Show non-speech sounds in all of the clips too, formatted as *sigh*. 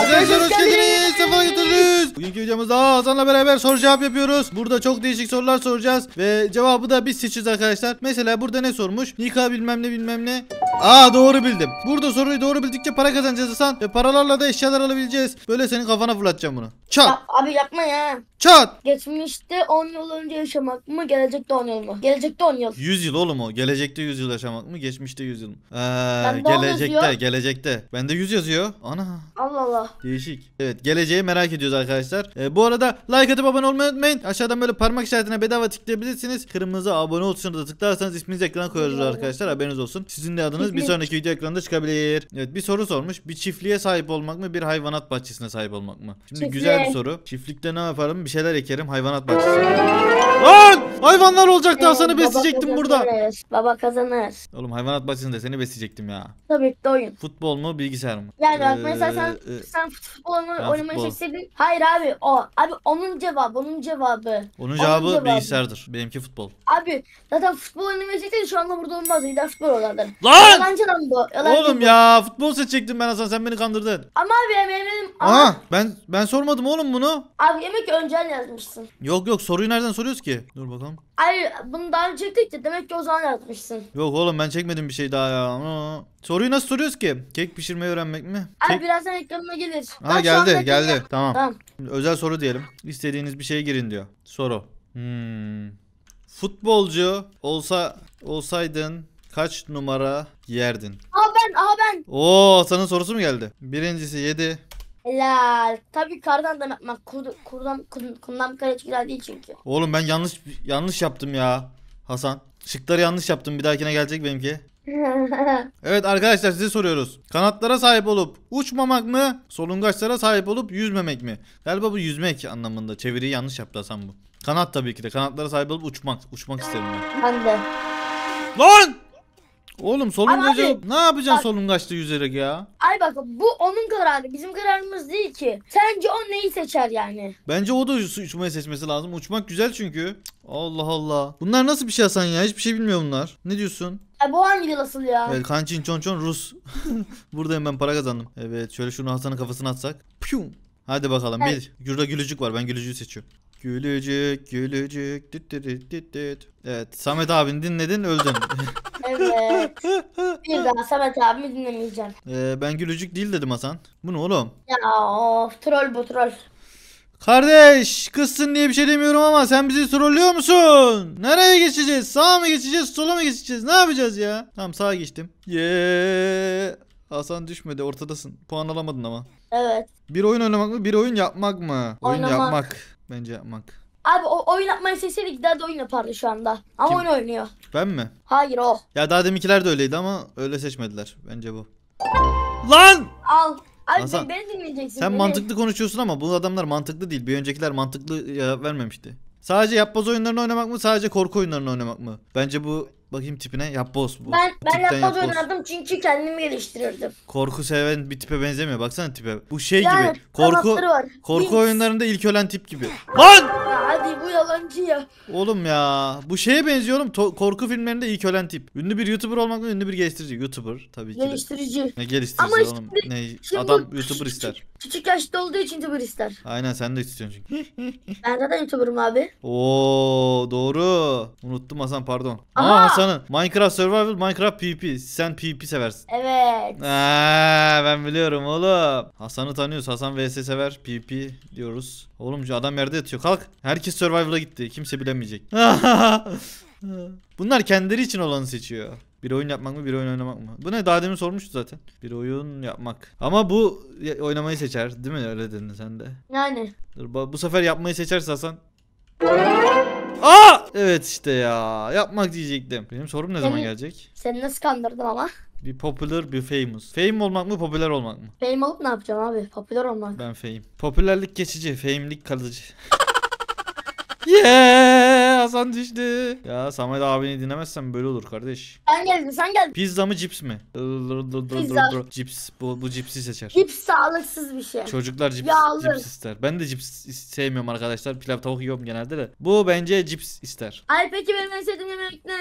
Arkadaşlar hoş geldiniz. Sefa getirdiniz. Bugünkü videomuzda Hasan'la beraber soru cevap yapıyoruz. Burada çok değişik sorular soracağız. Ve cevabı da biz seçeceğiz arkadaşlar. Mesela burada ne sormuş? Nika bilmem ne bilmem ne. Aa doğru bildim. Burada soruyu doğru bildikçe para kazanacağız Hasan. Ve paralarla da eşyalar alabileceğiz. Böyle senin kafana fırlatacağım bunu. Çal. abi yapma ya. Çat. Geçmişte 10 yıl önce yaşamak mı, gelecekte 10 yıl mı? Gelecekte 10 yıl. 100 yıl oğlum o. Gelecekte 100 yıl yaşamak mı, geçmişte 100 yıl mı? Ee, Bende gelecekte, yazıyor. gelecekte. Bende 100 yazıyor. Ana. Allah Allah. Değişik. Evet geleceği merak ediyoruz arkadaşlar. Ee, bu arada like atıp abone olmayı unutmayın. Aşağıdan böyle parmak işaretine bedava tıklayabilirsiniz. Kırmızı abone ol tuşuna da tıklarsanız isminizi ekrana koyarız arkadaşlar. Haberiniz olsun. Sizin de adınız bir sonraki video ekranında çıkabilir. Evet bir soru sormuş. Bir çiftliğe sahip olmak mı bir hayvanat bahçesine sahip olmak mı? Şimdi Çiftliğe. güzel bir soru. Çiftlikte ne yaparım? Bir şeyler ekerim hayvanat bahçesi. Lan! Hayvanlar olacaktı ee, Hasan'ı besleyecektim burada. Baba kazanır. Oğlum hayvanat bahçesinde seni besleyecektim ya. Tabii ki oyun. Futbol mu bilgisayar mı? Yani bak ee, mesela sen, e, sen futbol oynamayı- ben oynamayı seçseydin. Hayır abi o. Abi onun cevabı onun cevabı. Onun cevabı bilgisayardır. Benimki futbol. Abi zaten futbol oynamayı seçseydin şu anda burada olmaz Gider futbol oynardın. Lan! Yalancı lan bu. Yalancı Oğlum bu. ya futbol seçecektim ben Hasan sen beni kandırdın. Ama abi yemeğim benim. Ama Aha ben ben sormadım oğlum bunu. abi yemek önceden yazmışsın. Yok yok soruyu nereden soruyoruz ki? Dur bakalım pardon. Ay bunu daha önce çektik de demek ki o zaman yapmışsın. Yok oğlum ben çekmedim bir şey daha ya. Aa. Soruyu nasıl soruyoruz ki? Kek pişirmeyi öğrenmek mi? Ay Kek... birazdan ekranıma gelir. Ha ben geldi geldi. Tamam. tamam. özel soru diyelim. İstediğiniz bir şeye girin diyor. Soru. Hmm. Futbolcu olsa olsaydın kaç numara yerdin? Aa ben, aa ben. Oo Hasan'ın sorusu mu geldi? Birincisi 7, Helal. Tabii kardan da yapmak. Kur, kurdan, kur, bir kare güzel değil çünkü. Oğlum ben yanlış yanlış yaptım ya Hasan. Şıkları yanlış yaptım. Bir dahakine gelecek benimki. *laughs* evet arkadaşlar size soruyoruz. Kanatlara sahip olup uçmamak mı? Solungaçlara sahip olup yüzmemek mi? Galiba bu yüzmek anlamında. Çeviriyi yanlış yaptı Hasan bu. Kanat tabii ki de. Kanatlara sahip olup uçmak. Uçmak isterim ben. Ben de. Lan! Oğlum solungaca abi, ne yapacaksın bak, solungaçta yüzerek ya? Ay bak bu onun kararı bizim kararımız değil ki. Sence o neyi seçer yani? Bence o da uçmayı seçmesi lazım. Uçmak güzel çünkü. Allah Allah. Bunlar nasıl bir şey Hasan ya? Hiçbir şey bilmiyor bunlar. Ne diyorsun? E bu hangi asıl ya? Evet, kançin çon çon Rus. *laughs* Buradayım ben para kazandım. Evet şöyle şunu Hasan'ın kafasına atsak. Piyum. Hadi bakalım evet. bir. Gürda gülücük var ben gülücüğü seçiyorum. Gülücük gülücük dit dit dit dit dit. Evet Samet abini dinledin öldün. *laughs* Evet. Bir daha Samet abimi dinlemeyeceğim. Ee, ben gülücük değil dedim Hasan. Bu ne oğlum? Ya of troll bu troll. Kardeş kızsın diye bir şey demiyorum ama sen bizi trollüyor musun? Nereye geçeceğiz? Sağa mı geçeceğiz? Sola mı geçeceğiz? Ne yapacağız ya? Tamam sağa geçtim. Yeee. Hasan düşmedi ortadasın. Puan alamadın ama. Evet. Bir oyun oynamak mı bir oyun yapmak mı? Oyun yapmak. Bence yapmak. Abi o oyun yapmayı sevseydi giderdi oyun yapardı şu anda. Ama oyun oynuyor. Ben mi? Hayır o. Ya daha deminkiler de öyleydi ama öyle seçmediler. Bence bu. Lan! Al. Abi Lan sen, beni dinleyeceksin. Sen beni. mantıklı konuşuyorsun ama bu adamlar mantıklı değil. Bir öncekiler mantıklı cevap vermemişti. Sadece yapboz oyunlarını oynamak mı sadece korku oyunlarını oynamak mı? Bence bu Bakayım tipine. yap Yapboz. Bu. Ben, ben Tipten yapboz oynardım çünkü kendimi geliştirirdim. Korku seven bir tipe benzemiyor. Baksana tipe. Bu şey Yani, gibi. Korku var. korku Wings. oyunlarında ilk ölen tip gibi. Lan! hadi bu yalancı ya. Oğlum ya. Bu şeye benziyor oğlum. korku filmlerinde ilk ölen tip. Ünlü bir YouTuber olmakla ünlü bir geliştirici. YouTuber tabii ki. de. Geliştirici. Ne geliştirici Ama işte- Ne? Adam bu- YouTuber ister. Küçük yaşta olduğu için YouTuber ister. Aynen sen de istiyorsun çünkü. Ben zaten YouTuber'ım abi. Oo doğru. Unuttum Hasan pardon. Aa, Aa, Hasan Tanı. Minecraft Survival, Minecraft PVP. Sen PVP seversin. Evet. Aa, ben biliyorum oğlum. Hasan'ı tanıyoruz. Hasan vs sever. PVP diyoruz. Oğlum adam yerde yatıyor. Kalk. Herkes Survival'a gitti. Kimse bilemeyecek. *laughs* Bunlar kendileri için olanı seçiyor. Bir oyun yapmak mı bir oyun oynamak mı? Bu ne daha demin sormuştu zaten. Bir oyun yapmak. Ama bu oynamayı seçer değil mi öyle dedin sen de? Yani. Dur bu sefer yapmayı seçerse Hasan. *laughs* Aa! Evet işte ya. Yapmak diyecektim. Benim sorum ne zaman gelecek? Seni nasıl kandırdım ama? Bir popüler bir famous. Fame olmak mı popüler olmak mı? Fame olup ne yapacağım abi? Popüler olmak. Ben fame. Popülerlik geçici, fame'lik kalıcı. *laughs* yeah! Hasan düştü. Ya Samet abini dinlemezsen böyle olur kardeş. Sen geldin sen geldin. Pizza mı cips mi? Pizza. Cips. Bu, bu cipsi seçer. Cips sağlıksız bir şey. Çocuklar cips, Yağlı. cips ister. Ben de cips sevmiyorum arkadaşlar. Pilav tavuk yiyorum genelde de. Bu bence cips ister. Ay peki benim en sevdiğim yemek ne?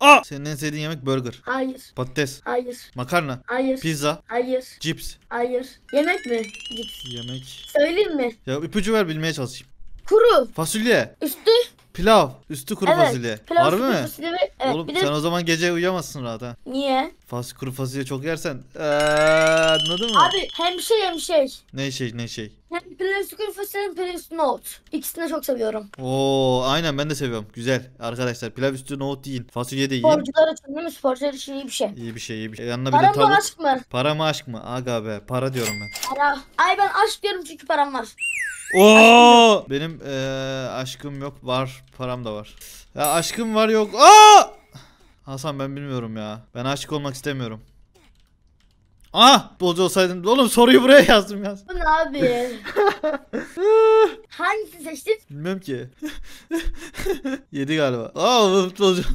Aa! Senin en sevdiğin yemek burger. Hayır. Patates. Hayır. Makarna. Hayır. Pizza. Hayır. Cips. Hayır. Yemek mi? Cips. Yemek. Söyleyeyim mi? Ya ipucu ver bilmeye çalışayım. Kuru. Fasulye. Üstü. Pilav. Üstü kuru evet, fasulye. Pilav Harbi mi? Fasulye ve, evet, Oğlum de... sen o zaman gece uyuyamazsın rahat ha. Niye? Fas kuru fasulye çok yersen. Ee, anladın mı? Abi hem şey hem şey. Ne şey ne şey? Pilav üstü kuru fasulye pilav üstü nohut. İkisini de çok seviyorum. Oo aynen ben de seviyorum. Güzel. Arkadaşlar pilav üstü nohut yiyin. Fasulye de yiyin. Sporcular için değil mi? Sporcular için iyi bir şey. İyi bir şey iyi bir şey. Yanına Para mı aşk mı? Para mı aşk mı? Aga be para diyorum ben. Para. Ay ben aşk diyorum çünkü param var. Oo! Benim ee, aşkım yok var. Param da var. Ya aşkım var yok. Aa! Hasan ben bilmiyorum ya. Ben aşık olmak istemiyorum. Ah! Bolcu olsaydın. Oğlum soruyu buraya yazdım yaz. Bu ne abi? *laughs* Hangisini seçtin? Bilmem ki. *laughs* Yedi galiba. Aa bolcu. *laughs*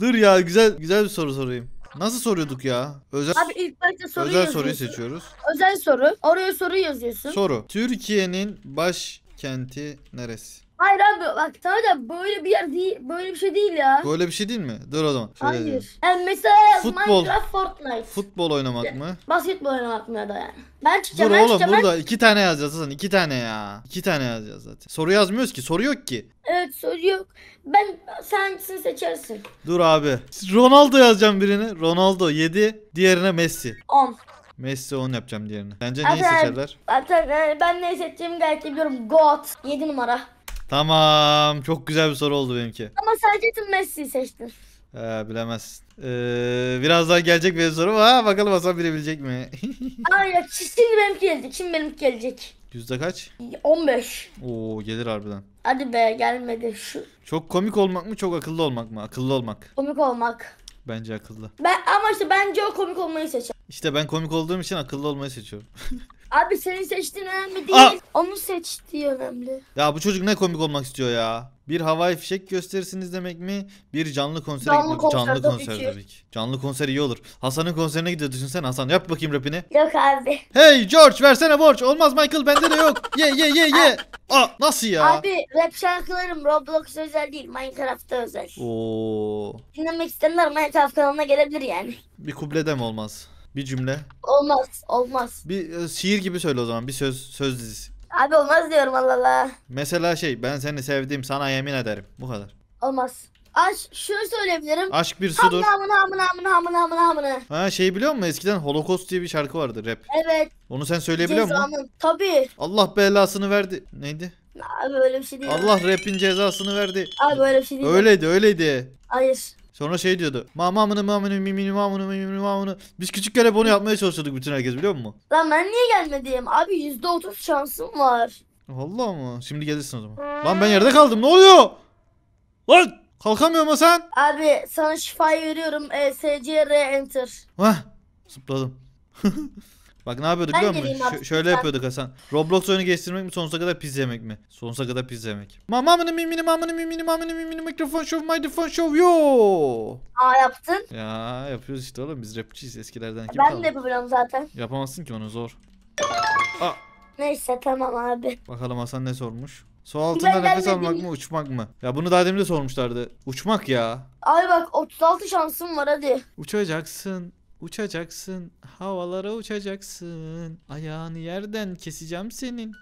Dur ya güzel güzel bir soru sorayım. Nasıl soruyorduk ya? Özel Abi ilk başta soru özel yazıyorsun. soruyu seçiyoruz. Özel soru. Oraya soru yazıyorsun. Soru. Türkiye'nin başkenti neresi? Hayır abi bak tamam da böyle bir yer değil böyle bir şey değil ya. Böyle bir şey değil mi? Dur o zaman. Şöyle Hayır. Diyeyim. Yani mesela Futbol. Minecraft Fortnite. Futbol oynamak mı? Basketbol oynamak mı ya da yani. Ben çıkacağım Dur ben oğlum çıkacağım. burada ben... iki tane yazacağız zaten iki tane ya. İki tane yazacağız zaten. Soru yazmıyoruz ki soru yok ki. Evet soru yok. Ben sen hangisini seçersin? Dur abi. Ronaldo yazacağım birine. Ronaldo 7 diğerine Messi. 10. Messi 10 yapacağım diğerine. Sence neyi seçerler? Zaten ben ne seçeceğimi gayet biliyorum. God. 7 numara. Tamam. Çok güzel bir soru oldu benimki. Ama sadece tüm Messi seçtin. Ee, bilemez. Ee, birazdan gelecek bir soru var. Bakalım Hasan bilebilecek mi? Aynen. *laughs* Şimdi benim gelecek. Kim benim gelecek. Yüzde kaç? 15. Oo gelir harbiden. Hadi be gelmedi şu. Çok komik olmak mı çok akıllı olmak mı? Akıllı olmak. Komik olmak. Bence akıllı. Ben ama işte bence o komik olmayı seçer. İşte ben komik olduğum için akıllı olmayı seçiyorum. *laughs* Abi senin seçtiğin önemli değil. Aa! Onu seçtiği önemli. Ya bu çocuk ne komik olmak istiyor ya. Bir havai fişek gösterisiniz demek mi? Bir canlı konsere Canlı konser canlı tabii konser ki. Canlı konser iyi olur. Hasan'ın konserine gidiyor düşünsen Hasan. Yap bakayım rapini. Yok abi. Hey George versene borç. Olmaz Michael bende de yok. Ye ye ye ye. Aa nasıl ya? Abi rap şarkılarım Roblox özel değil. Minecraft'ta özel. Oo. Dinlemek isteyenler Minecraft kanalına gelebilir yani. Bir kublede mi olmaz? Bir cümle. Olmaz. Olmaz. Bir e, şiir gibi söyle o zaman. Bir söz söz dizisi. Abi olmaz diyorum Allah Allah. Mesela şey ben seni sevdiğim sana yemin ederim. Bu kadar. Olmaz. Aş şunu söyleyebilirim. Aşk bir sudur. Hamına hamına hamına hamına hamına hamına. Ha şey biliyor musun eskiden Holocaust diye bir şarkı vardı rap. Evet. Onu sen söyleyebiliyor Cezanın. musun? Tabii. Allah belasını verdi. Neydi? Abi öyle bir şey değil. Allah rapin cezasını verdi. Abi öyle bir şey değil. Öyleydi öyleydi. Hayır. Sonra şey diyordu. Mamamını mamını mimini mamını mimini mamını. Biz küçükken hep onu yapmaya çalışıyorduk bütün herkes biliyor musun? Lan ben niye gelmedim? Abi %30 şansım var. Valla mı? Şimdi gelirsin o zaman. Lan ben yerde kaldım ne oluyor? Lan kalkamıyor mu sen? Abi sana şifayı veriyorum. E, R enter. Hah zıpladım. *laughs* Bak ne yapıyorduk ben biliyor musun? şöyle yapıyorduk Hasan. Roblox oyunu geliştirmek mi sonsuza kadar pizza yemek mi? Sonsuza kadar pizza yemek. Mamamını mimini mamını mimini mamını mimini mikrofon show mikrofon show yo. Aa yaptın. Ya yapıyoruz işte oğlum biz rapçiyiz eskilerden. ben kaldı? de yapabiliyorum zaten. Yapamazsın ki onu zor. Aa. Ah. Neyse tamam abi. Bakalım Hasan ne sormuş? Su altında nefes almak mı uçmak mı? Ya bunu daha demin de sormuşlardı. Uçmak ya. Ay bak 36 şansım var hadi. Uçacaksın Uçacaksın, havalara uçacaksın. Ayağını yerden keseceğim senin.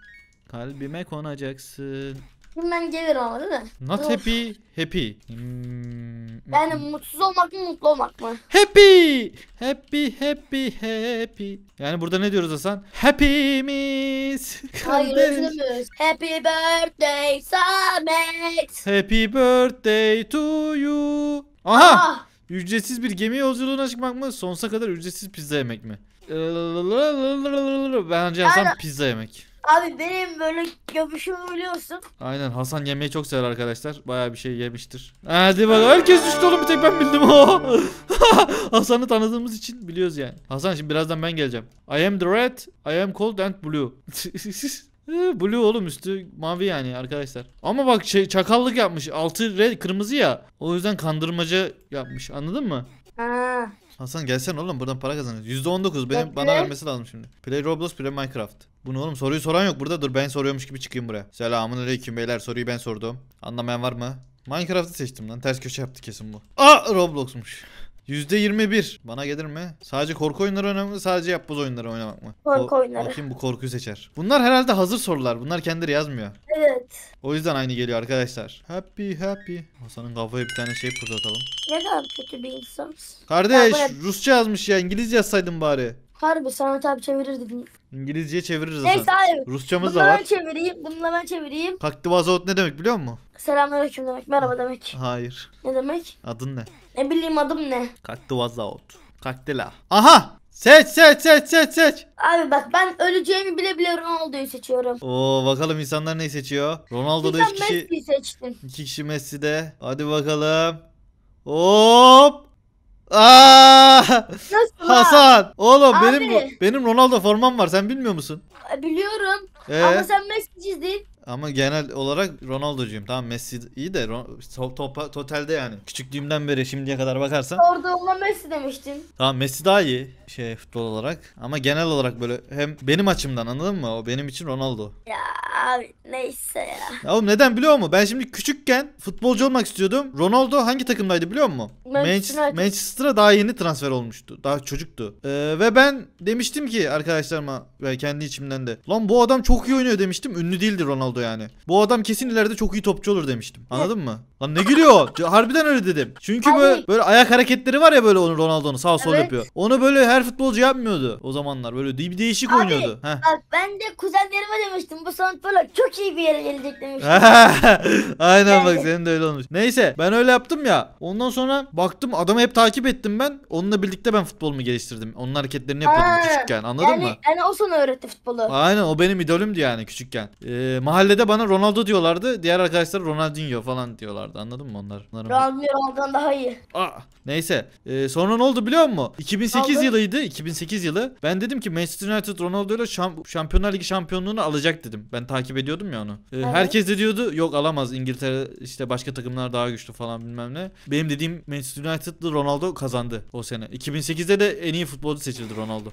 Kalbime konacaksın. ben gelir ama değil mi? Not Dur. happy, happy. Hmm. *laughs* Yani mutsuz olmak mı, mutlu olmak mı? Happy! Happy, happy, happy. Yani burada ne diyoruz Hasan? Happy Happy'miz. Hayır, üzülmüyoruz. Happy birthday Samet. Happy birthday to you. Aha! Ah. Ücretsiz bir gemi yolculuğuna çıkmak mı? Sonsuza kadar ücretsiz pizza yemek mi? Bence Hasan pizza yemek. Abi benim böyle gömüşümü biliyorsun. Aynen Hasan yemeği çok sever arkadaşlar. Baya bir şey yemiştir. Hadi bak herkes düştü oğlum bir tek ben bildim. *laughs* Hasan'ı tanıdığımız için biliyoruz yani. Hasan şimdi birazdan ben geleceğim. I am the red, I am cold and blue. *laughs* Ee, blue oğlum üstü mavi yani arkadaşlar. Ama bak şey çakallık yapmış. Altı red kırmızı ya. O yüzden kandırmaca yapmış. Anladın mı? Hasan gelsen oğlum buradan para kazanırız. %19 benim bana vermesi lazım şimdi. Play Roblox, play Minecraft. Bunu oğlum soruyu soran yok burada. Dur ben soruyormuş gibi çıkayım buraya. Selamun beyler soruyu ben sordum. Anlamayan var mı? Minecraft'ı seçtim lan. Ters köşe yaptı kesin bu. Aa Roblox'muş. %21. Bana gelir mi? Sadece korku oyunları oynamak Sadece yapboz oyunları oynamak mı? Korku Ko- oyunları. Bakayım bu korkuyu seçer. Bunlar herhalde hazır sorular. Bunlar kendileri yazmıyor. Evet. O yüzden aynı geliyor arkadaşlar. Happy happy. Hasan'ın kafaya bir tane şey fırlatalım. Ne kadar kötü bir insansın. Kardeş Rusça yazmış ya. İngilizce yazsaydın bari. Harbi Sanat abi çevirir dedim. İngilizce çeviririz Neyse zaten. hayır. Rusçamız Bunu da ben çevireyim. Bunu da ben çevireyim. Kaktivazot ne demek biliyor musun? Selamünaleyküm demek. Merhaba demek. Hayır. Ne demek? Adın ne? Ne bileyim adım ne? Kaktivazot. Kaktila. Aha! Seç seç seç seç seç. Abi bak ben öleceğimi bile bile Ronaldo'yu seçiyorum. Oo bakalım insanlar neyi seçiyor? Ronaldo'da Sen kişi, Messi'yi seçtin. iki kişi Messi'de. Hadi bakalım. Hop! Aa! Ah! Nasıl Hasan. Oğlum Abi. benim benim Ronaldo formam var. Sen bilmiyor musun? Biliyorum Ee? ama sen Messi'cisin. Ama genel olarak Ronaldo'cuyum. Tamam Messi iyi de top, topa, totalde yani. Küçüklüğümden beri şimdiye kadar bakarsan. orada Sorduğumda Messi demiştin. Tamam Messi daha iyi şey futbol olarak. Ama genel olarak böyle hem benim açımdan anladın mı? O benim için Ronaldo. Ya abi neyse ya. ya oğlum neden biliyor musun? Ben şimdi küçükken futbolcu olmak istiyordum. Ronaldo hangi takımdaydı biliyor musun? Manchester. Manchester'a daha yeni transfer olmuştu. Daha çocuktu. Ee, ve ben demiştim ki arkadaşlarıma ve kendi içimden de. Lan bu adam çok iyi oynuyor demiştim. Ünlü değildi Ronaldo oldu yani. Bu adam kesin ileride çok iyi topçu olur demiştim. Anladın mı? Lan ne gülüyor? C- Harbiden öyle dedim. Çünkü böyle, böyle ayak hareketleri var ya böyle onu Ronaldo'nun sağ sol Evet. yapıyor. Onu böyle her futbolcu yapmıyordu o zamanlar. Böyle bir değişik Abi. oynuyordu. Heh. ben de kuzenlerime demiştim bu sanat böyle çok iyi bir yere gelecek demiştim. *laughs* Aynen bak senin de öyle olmuş. Neyse ben öyle yaptım ya. Ondan sonra baktım adamı hep takip ettim ben. Onunla birlikte ben futbolumu geliştirdim. Onun hareketlerini yapıyordum Aa, küçükken anladın yani, mı? yani o sana öğretti futbolu. Aynen o benim idolümdü yani küçükken. Ee, mahalle Normalde de bana Ronaldo diyorlardı. Diğer arkadaşlar Ronaldinho falan diyorlardı. Anladın mı onlar? Onların... Ronaldo'dan daha iyi. Aa, neyse. Ee, sonra ne oldu biliyor musun? 2008 Aldı. yılıydı. 2008 yılı. Ben dedim ki Manchester United Ronaldo ile şamp Şampiyonlar Ligi şampiyonluğunu alacak dedim. Ben takip ediyordum ya onu. Ee, Evet. Herkes de diyordu yok alamaz İngiltere işte başka takımlar daha güçlü falan bilmem ne. Benim dediğim Manchester United'lı Ronaldo kazandı o sene. 2008'de de en iyi futbolcu seçildi Ronaldo.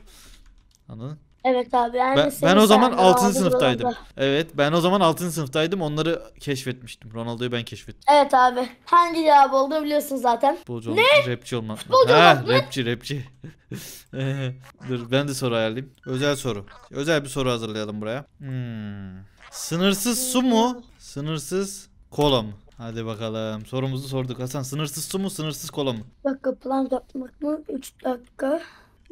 Anladın? Evet abi. Yani ben, ben o zaman 6. sınıftaydım. Oldu. Evet ben o zaman 6. sınıftaydım. Onları keşfetmiştim. Ronaldo'yu ben keşfettim. Evet abi. Hangi cevap olduğunu biliyorsun zaten. Futbolcu ne? Olmak, rapçi olmak. Futbolcu ha, Rapçi rapçi. *laughs* Dur ben de soru ayarlayayım. Özel soru. Özel bir soru hazırlayalım buraya. Hmm. Sınırsız su mu? Sınırsız kola mı? Hadi bakalım. Sorumuzu sorduk Hasan. Sınırsız su mu? Sınırsız kola mı? Bir dakika plan yapmak mı? 3 dakika.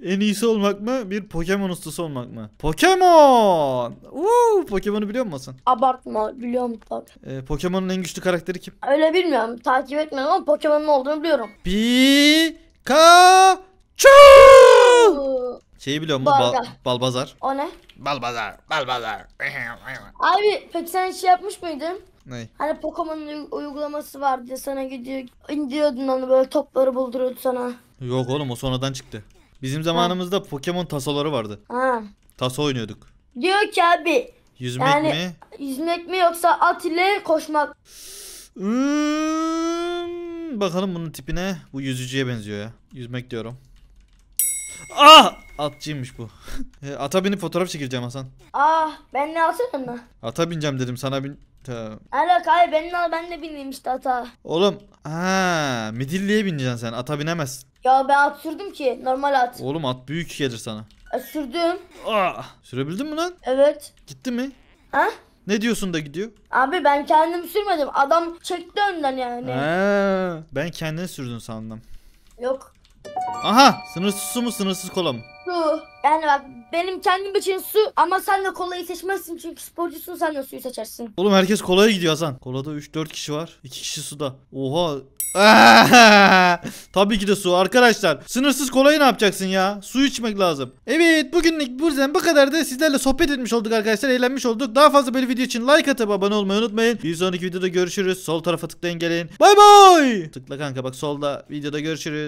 En iyisi olmak mı? Bir Pokemon ustası olmak mı? Pokemon! Uuu Pokemon'u biliyor musun? Abartma biliyorum tabii. Ee, Pokemon'un en güçlü karakteri kim? Öyle bilmiyorum. Takip etmiyorum ama Pokemon'un olduğunu biliyorum. Pikachu! Şeyi biliyor musun? Bal Balbazar. O ne? Balbazar. Balbazar. Abi peki sen şey yapmış mıydın? Ne? Hani Pokemon'un uygulaması vardı ya sana gidiyor indiriyordun onu böyle topları bulduruyordu sana. Yok oğlum o sonradan çıktı. Bizim zamanımızda Pokemon tasoları vardı. Ha. Taso oynuyorduk. Diyor ki abi. Yüzmek yani, mi? Yüzmek mi yoksa at ile koşmak? Hmm, bakalım bunun tipine. Bu yüzücüye benziyor ya. Yüzmek diyorum. Ah! Atçıymış bu. *laughs* E, ata binip fotoğraf çekeceğim Hasan. Ah ben ne atacağım mı? Ata bineceğim dedim sana bin... Tamam. Alak abi benim al ben de bineyim işte ata. Oğlum ha midilliye bineceksin sen ata binemezsin. Ya ben at sürdüm ki normal at. Oğlum at büyük gelir sana. E, sürdüm. Ah sürebildin mi lan? Evet. Gitti mi? Ha? Ne diyorsun da gidiyor? Abi ben kendim sürmedim. Adam çekti önden yani. Ha, ben kendini sürdün sandım. Yok. Aha sınırsız su mu sınırsız kola mı? su. Yani bak benim kendim için su ama sen de kolayı seçmezsin çünkü sporcusun sen de suyu seçersin. Oğlum herkes kolaya gidiyor Hasan. Kolada 3-4 kişi var. 2 kişi suda. Oha *laughs* Tabii ki de su arkadaşlar. Sınırsız kolayı ne yapacaksın ya? Su içmek lazım. Evet bugünlük buradan bu kadar da sizlerle sohbet etmiş olduk arkadaşlar. Eğlenmiş olduk. Daha fazla böyle video için like atıp abone olmayı unutmayın. Bir sonraki videoda görüşürüz. Sol tarafa tıklayın gelin. Bay bay. Tıkla kanka bak solda videoda görüşürüz.